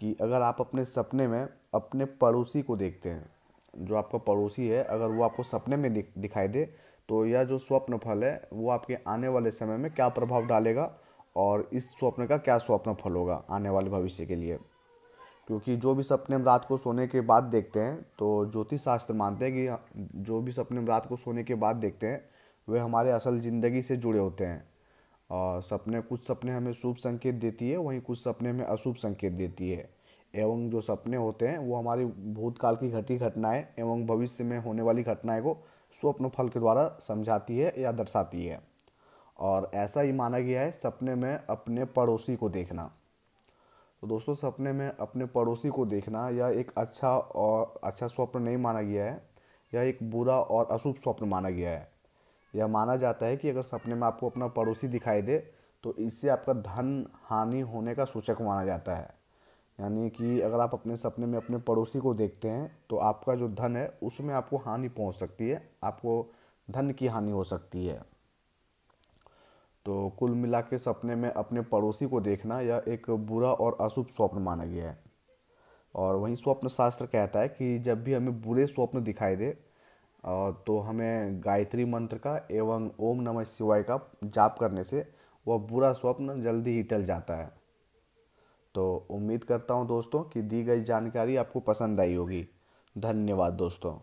कि अगर आप अपने सपने में अपने पड़ोसी को देखते हैं जो आपका पड़ोसी है अगर वो आपको सपने में दिख, दिखाई दे तो यह जो स्वप्न फल है वो आपके आने वाले समय में क्या प्रभाव डालेगा और इस स्वप्न का क्या स्वप्न फल होगा आने वाले भविष्य के लिए क्योंकि जो भी सपने हम रात को सोने के बाद देखते हैं तो ज्योतिष शास्त्र मानते हैं कि जो भी सपने हम रात को सोने के बाद देखते हैं वे हमारे असल ज़िंदगी से जुड़े होते हैं और सपने कुछ सपने हमें शुभ संकेत देती है वहीं कुछ सपने हमें अशुभ संकेत देती है एवं जो सपने होते हैं वो हमारी भूतकाल की घटी घटनाएं एवं भविष्य में होने वाली घटनाएं को स्वप्न फल के द्वारा समझाती है या दर्शाती है और ऐसा ही माना गया है सपने में अपने पड़ोसी को देखना तो दोस्तों सपने में अपने पड़ोसी को देखना यह एक अच्छा और अच्छा स्वप्न नहीं माना गया है यह एक बुरा और अशुभ स्वप्न माना गया है यह माना जाता है कि अगर सपने में आपको अपना पड़ोसी दिखाई दे तो इससे आपका धन हानि होने का सूचक माना जाता है यानी कि अगर आप अपने सपने में अपने पड़ोसी को देखते हैं तो आपका जो धन है उसमें आपको हानि पहुंच सकती है आपको धन की हानि हो सकती है तो कुल मिला के सपने में अपने पड़ोसी को देखना यह एक बुरा और अशुभ स्वप्न माना गया है और वहीं स्वप्न शास्त्र कहता है कि जब भी हमें बुरे स्वप्न दिखाई दे तो हमें गायत्री मंत्र का एवं ओम नमः शिवाय का जाप करने से वह बुरा स्वप्न जल्दी ही टल जाता है तो उम्मीद करता हूँ दोस्तों कि दी गई जानकारी आपको पसंद आई होगी धन्यवाद दोस्तों